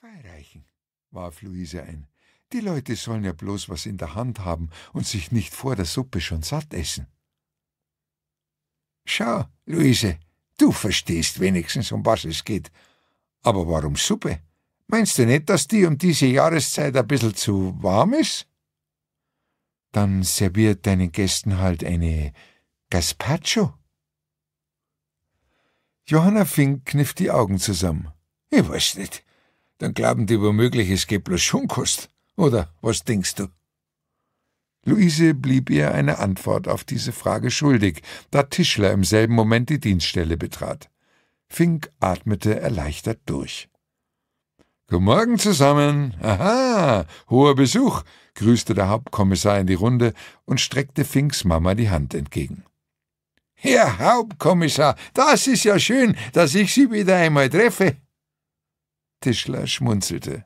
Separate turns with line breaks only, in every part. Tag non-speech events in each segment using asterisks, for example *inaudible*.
Zwei reichen, warf Luise ein. Die Leute sollen ja bloß was in der Hand haben und sich nicht vor der Suppe schon satt essen. Schau, Luise, du verstehst wenigstens, um was es geht. Aber warum Suppe? Meinst du nicht, dass die um diese Jahreszeit ein bisschen zu warm ist? Dann serviert deinen Gästen halt eine Gazpacho. Johanna Fink kniff die Augen zusammen. Ich weiß nicht dann glauben die womöglich, es geht bloß Schonkost. Oder was denkst du? Luise blieb ihr eine Antwort auf diese Frage schuldig, da Tischler im selben Moment die Dienststelle betrat. Fink atmete erleichtert durch. Guten Morgen zusammen. Aha, hoher Besuch, grüßte der Hauptkommissar in die Runde und streckte Finks Mama die Hand entgegen. Herr Hauptkommissar, das ist ja schön, dass ich Sie wieder einmal treffe. Tischler schmunzelte.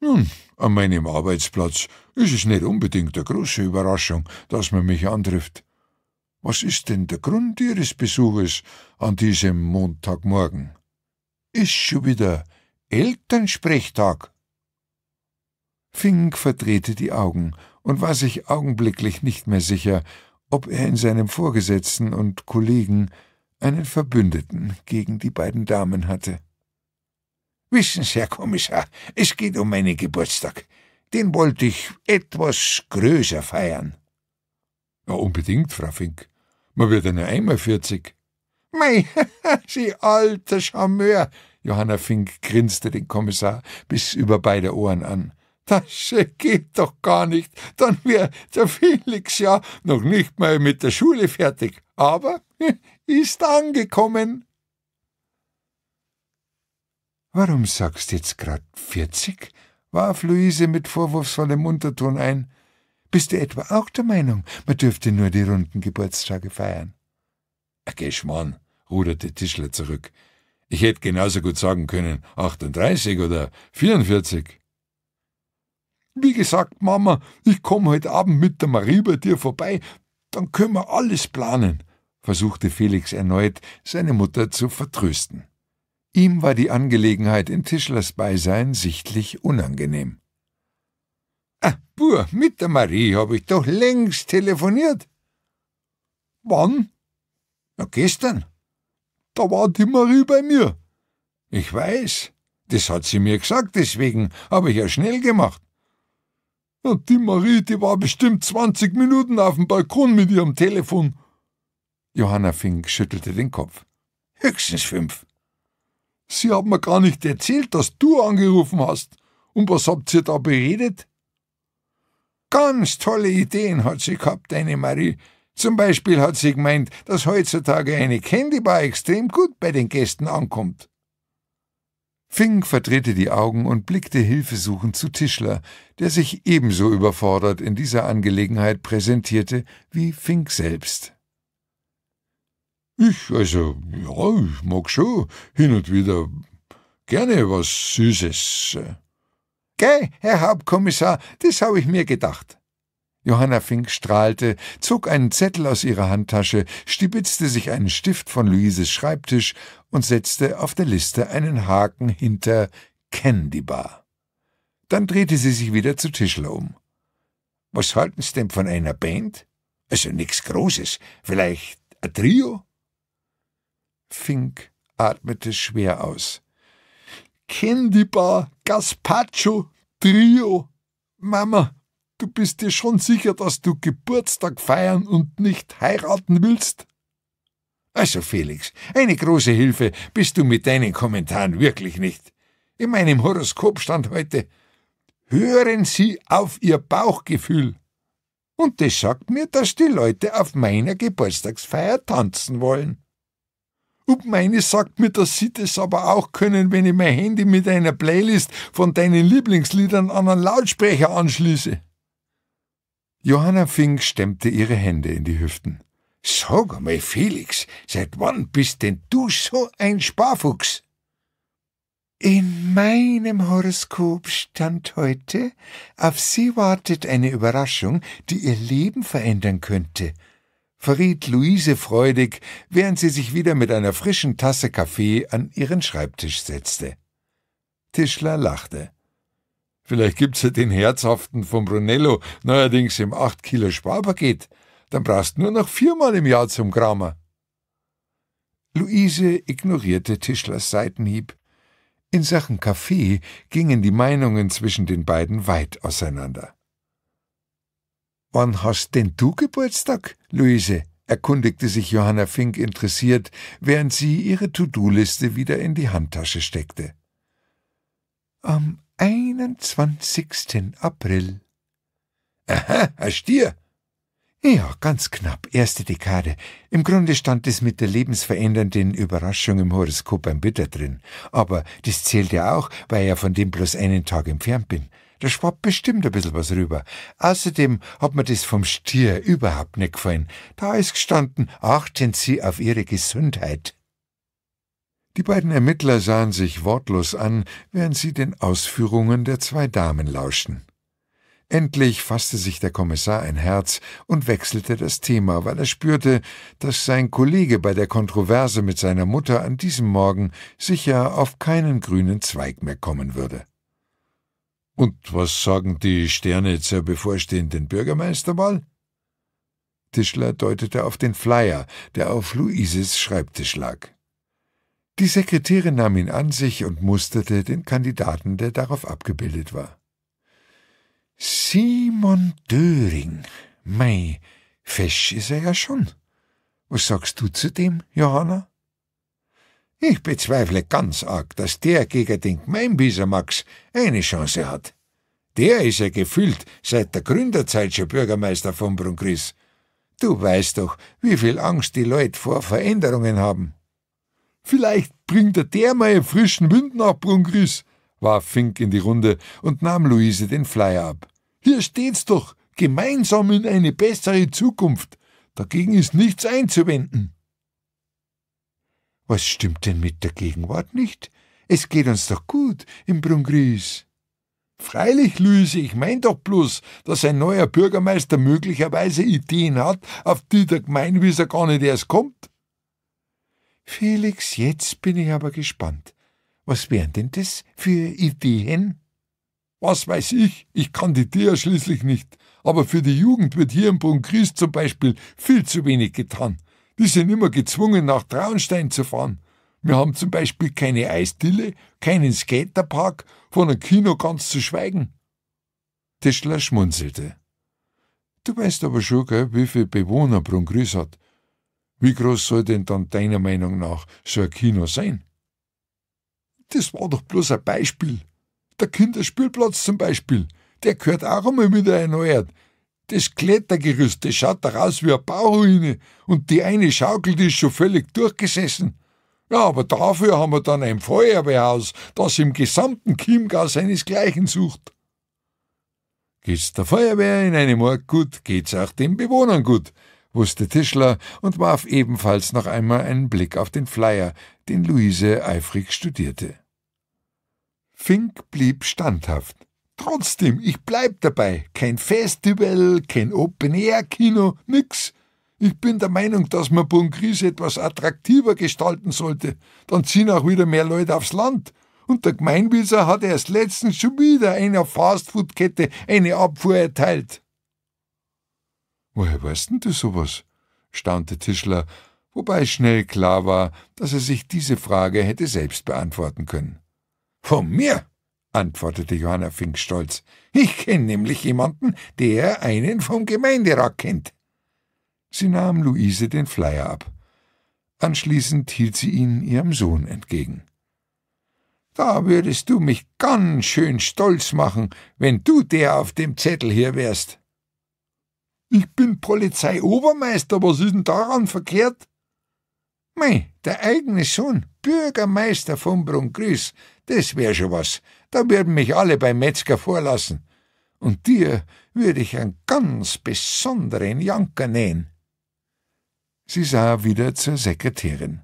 Nun, an meinem Arbeitsplatz ist es nicht unbedingt eine große Überraschung, dass man mich antrifft. Was ist denn der Grund Ihres Besuches an diesem Montagmorgen? Ist schon wieder Elternsprechtag. Fink verdrehte die Augen und war sich augenblicklich nicht mehr sicher, ob er in seinem Vorgesetzten und Kollegen einen Verbündeten gegen die beiden Damen hatte. Wissen Sie, Herr Kommissar, es geht um meinen Geburtstag. Den wollte ich etwas größer feiern. Ja, unbedingt, Frau Fink. Man wird ja nur einmal vierzig. Mei, *laughs* Sie alter Charmeur! Johanna Fink grinste den Kommissar bis über beide Ohren an. Das geht doch gar nicht. Dann wäre der Felix ja noch nicht mal mit der Schule fertig. Aber *laughs* ist angekommen. Warum sagst jetzt grad vierzig? warf Luise mit vorwurfsvollem Unterton ein. Bist du etwa auch der Meinung, man dürfte nur die runden Geburtstage feiern? Mann, ruderte Tischler zurück. Ich hätte genauso gut sagen können, 38 oder 44. Wie gesagt, Mama, ich komme heute Abend mit der Marie bei dir vorbei, dann können wir alles planen, versuchte Felix erneut, seine Mutter zu vertrösten. Ihm war die Angelegenheit in Tischlers Beisein sichtlich unangenehm. Ah, Bur, mit der Marie habe ich doch längst telefoniert. Wann? Na, gestern. Da war die Marie bei mir. Ich weiß, das hat sie mir gesagt, deswegen habe ich ja schnell gemacht. Na, die Marie, die war bestimmt 20 Minuten auf dem Balkon mit ihrem Telefon. Johanna Fink schüttelte den Kopf. Höchstens fünf. Sie haben mir gar nicht erzählt, dass du angerufen hast. Und was habt ihr da beredet? Ganz tolle Ideen hat sie gehabt, deine Marie. Zum Beispiel hat sie gemeint, dass heutzutage eine Candybar extrem gut bei den Gästen ankommt. Fink verdrehte die Augen und blickte hilfesuchend zu Tischler, der sich ebenso überfordert in dieser Angelegenheit präsentierte wie Fink selbst. Ich, also, ja, ich mag schon hin und wieder gerne was Süßes. Gell, Herr Hauptkommissar, das habe ich mir gedacht. Johanna Fink strahlte, zog einen Zettel aus ihrer Handtasche, stibitzte sich einen Stift von Luises Schreibtisch und setzte auf der Liste einen Haken hinter Candy Bar. Dann drehte sie sich wieder zu Tischler um. Was halten's denn von einer Band? Also nix Großes, vielleicht ein Trio? Fink atmete schwer aus. Candybar, Gaspacho, Trio. Mama, du bist dir schon sicher, dass du Geburtstag feiern und nicht heiraten willst? Also Felix, eine große Hilfe bist du mit deinen Kommentaren wirklich nicht. In meinem Horoskop stand heute, hören Sie auf Ihr Bauchgefühl. Und das sagt mir, dass die Leute auf meiner Geburtstagsfeier tanzen wollen. Und meine sagt mir, dass sie das aber auch können, wenn ich mein Handy mit einer Playlist von deinen Lieblingsliedern an einen Lautsprecher anschließe. Johanna Fink stemmte ihre Hände in die Hüften. Sag einmal, Felix, seit wann bist denn du so ein Sparfuchs? In meinem Horoskop stand heute, auf Sie wartet eine Überraschung, die Ihr Leben verändern könnte verriet Luise freudig, während sie sich wieder mit einer frischen Tasse Kaffee an ihren Schreibtisch setzte. Tischler lachte. Vielleicht gibt's ja den Herzhaften vom Brunello neuerdings im 8 Kilo Sparpaket. Dann brauchst nur noch viermal im Jahr zum Kramer. Luise ignorierte Tischlers Seitenhieb. In Sachen Kaffee gingen die Meinungen zwischen den beiden weit auseinander. Wann hast denn du Geburtstag, Luise? erkundigte sich Johanna Fink interessiert, während sie ihre To-Do-Liste wieder in die Handtasche steckte. Am 21. April. Aha, ein Stier. Ja, ganz knapp, erste Dekade. Im Grunde stand es mit der lebensverändernden Überraschung im Horoskop ein Bitter drin. Aber das zählt ja auch, weil ich ja von dem bloß einen Tag entfernt bin. Da schwappt bestimmt ein bisschen was rüber. Außerdem hat mir das vom Stier überhaupt nicht gefallen. Da ist gestanden, achten Sie auf Ihre Gesundheit. Die beiden Ermittler sahen sich wortlos an, während sie den Ausführungen der zwei Damen lauschten. Endlich fasste sich der Kommissar ein Herz und wechselte das Thema, weil er spürte, dass sein Kollege bei der Kontroverse mit seiner Mutter an diesem Morgen sicher auf keinen grünen Zweig mehr kommen würde. Und was sagen die Sterne zur bevorstehenden Bürgermeisterwahl? Tischler deutete auf den Flyer, der auf Luises Schreibtisch lag. Die Sekretärin nahm ihn an sich und musterte den Kandidaten, der darauf abgebildet war. Simon Döring. Mei, fesch ist er ja schon. Was sagst du zu dem, Johanna? Ich bezweifle ganz arg, dass der gegen den Gemeinwieser Max eine Chance hat. Der ist ja gefühlt seit der Gründerzeit schon Bürgermeister von Brunkris. Du weißt doch, wie viel Angst die Leute vor Veränderungen haben. Vielleicht bringt er der mal einen frischen Wind nach Brunkris, warf Fink in die Runde und nahm Luise den Flyer ab. Hier steht's doch, gemeinsam in eine bessere Zukunft. Dagegen ist nichts einzuwenden. Was stimmt denn mit der Gegenwart nicht? Es geht uns doch gut im Brungries. Freilich, Luise, ich mein doch bloß, dass ein neuer Bürgermeister möglicherweise Ideen hat, auf die der Gemeinwieser gar nicht erst kommt. Felix, jetzt bin ich aber gespannt. Was wären denn das für Ideen? Was weiß ich, ich kann die Idee schließlich nicht, aber für die Jugend wird hier im Bunkris zum Beispiel viel zu wenig getan. Die sind immer gezwungen, nach Traunstein zu fahren. Wir haben zum Beispiel keine Eisdille, keinen Skaterpark, von einem Kino ganz zu schweigen. Tischler schmunzelte. Du weißt aber schon, gell, wie viel Bewohner Brungrüß hat. Wie groß soll denn dann deiner Meinung nach so ein Kino sein? Das war doch bloß ein Beispiel. Der Kinderspielplatz zum Beispiel, der gehört auch einmal wieder erneuert. Das Klettergerüst, das schaut doch aus wie eine Bauruine und die eine Schaukel, die ist schon völlig durchgesessen. Ja, aber dafür haben wir dann ein Feuerwehrhaus, das im gesamten Chiemgau seinesgleichen sucht. Geht's der Feuerwehr in einem Ort gut, geht's auch den Bewohnern gut, wusste Tischler und warf ebenfalls noch einmal einen Blick auf den Flyer, den Luise eifrig studierte. Fink blieb standhaft. Trotzdem, ich bleib dabei. Kein Festival, kein Open-Air-Kino, nix. Ich bin der Meinung, dass man Bungris etwas attraktiver gestalten sollte. Dann ziehen auch wieder mehr Leute aufs Land. Und der Gemeinwieser hat erst letztens schon wieder einer Fastfood-Kette eine Abfuhr erteilt. Woher weißt denn du sowas? staunte Tischler, wobei schnell klar war, dass er sich diese Frage hätte selbst beantworten können. Von mir? antwortete Johanna Fink stolz. Ich kenne nämlich jemanden, der einen vom Gemeinderat kennt. Sie nahm Luise den Flyer ab. Anschließend hielt sie ihn ihrem Sohn entgegen. Da würdest du mich ganz schön stolz machen, wenn du der auf dem Zettel hier wärst. Ich bin Polizeiobermeister, was ist denn daran verkehrt? Mei, der eigene Sohn, Bürgermeister von Brungrüß, das wär schon was da würden mich alle beim Metzger vorlassen. Und dir würde ich einen ganz besonderen Janker nähen. Sie sah wieder zur Sekretärin.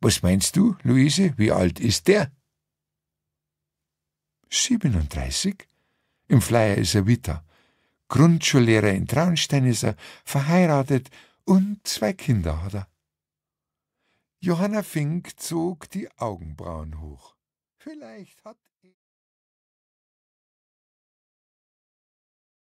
Was meinst du, Luise, wie alt ist der? »Siebenunddreißig. Im Flyer ist er Witter. Grundschullehrer in Traunstein ist er, verheiratet und zwei Kinder hat er. Johanna Fink zog die Augenbrauen hoch. Vielleicht hat